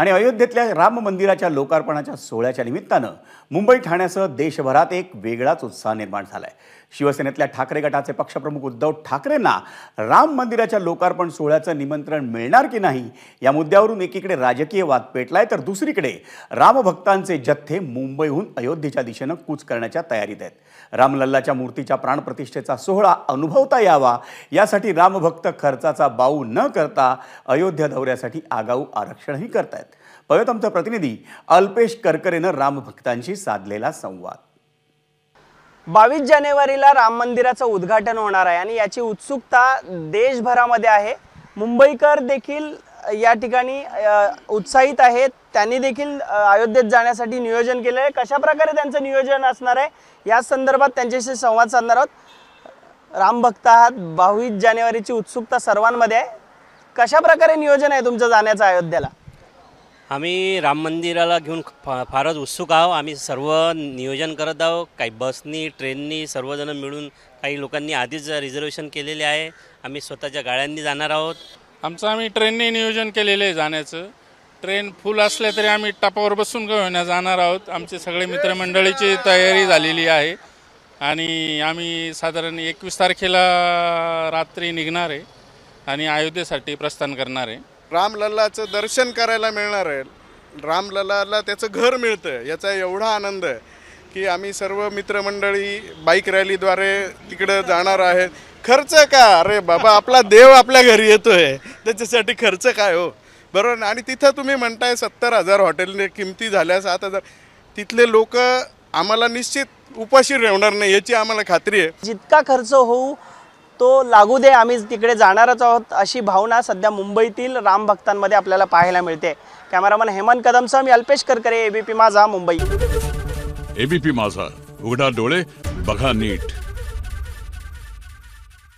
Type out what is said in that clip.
आणि अयोध्येतल्या राम मंदिराच्या लोकार्पणाच्या सोहळ्याच्या निमित्तानं मुंबई ठाण्यासह देशभरात एक वेगळाच उत्साह निर्माण झाला आहे शिवसेनेतल्या ठाकरे गटाचे पक्षप्रमुख उद्धव ठाकरेंना राम मंदिराच्या लोकार्पण सोहळ्याचं निमंत्रण मिळणार की नाही या मुद्द्यावरून एकीकडे राजकीय वाद आहे तर दुसरीकडे रामभक्तांचे जथ्थे मुंबईहून अयोध्येच्या दिशेनं कूच करण्याच्या तयारीत आहेत रामलल्लाच्या मूर्तीच्या प्राणप्रतिष्ठेचा सोहळा अनुभवता यावा यासाठी रामभक्त खर्चाचा बाऊ न करता अयोध्या दौऱ्यासाठी आगाऊ आरक्षणही करतायत पळत आमचा प्रतिनिधी अल्पेश करकरेनं रामभक्तांशी साधलेला संवाद बावीस जानेवारीला राम मंदिराचं उद्घाटन होणार आहे आणि याची उत्सुकता देशभरामध्ये आहे मुंबईकर देखील या ठिकाणी उत्साहित आहेत त्यांनी देखील अयोध्येत जाण्यासाठी नियोजन केलं आहे कशा प्रकारे त्यांचं नियोजन असणार आहे या संदर्भात त्यांच्याशी संवाद साधणार आहोत राम भक्त आहात बावीस जानेवारीची उत्सुकता सर्वांमध्ये आहे कशा प्रकारे नियोजन आहे तुमचं जाण्याचं अयोध्येला आम्ही राम मंदिराला घेऊन फा फारच उत्सुक आहोत आम्ही सर्व नियोजन करत आहोत काही बसनी ट्रेननी सर्वजण मिळून काही लोकांनी आधीच रिझर्वेशन केलेले आहे आम्ही स्वतःच्या गाड्यांनी जाणार आहोत आमचं आम्ही ट्रेनने नियोजन केलेलं आहे जाण्याचं ट्रेन फुल असल्या तरी आम्ही टापावर बसून घेऊन जाणार आहोत आमचे सगळे मित्रमंडळीची तयारी झालेली आहे आणि आम्ही साधारण एकवीस तारखेला रात्री निघणार आहे आणि अयोध्येसाठी प्रस्थान करणार आहे रामलल्लाचं दर्शन करायला मिळणार आहे रामलल्लाला त्याचं घर मिळतं याचा एवढा आनंद आहे की आम्ही सर्व मित्रमंडळी बाईक रॅलीद्वारे तिकडं जाणार आहेत खर्च का अरे बाबा आपला देव आपल्या घरी येतोय त्याच्यासाठी खर्च काय हो बरोबर आणि तिथं तुम्ही म्हणताय सत्तर हजार हॉटेलने किमती झाल्या सात हजार तिथले लोक आम्हाला निश्चित उपाशी रेवणार नाही याची आम्हाला खात्री आहे जितका खर्च होऊ तो लागू दे आम्ही तिकडे जाणारच आहोत अशी भावना सध्या मुंबईतील रामभक्तांमध्ये आपल्याला पाहायला मिळते कॅमेरामन हेमंत कदमचा मी अल्पेश करकरे एबीपी माझा मुंबई एबीपी माझा उघडा डोळे बघा नीट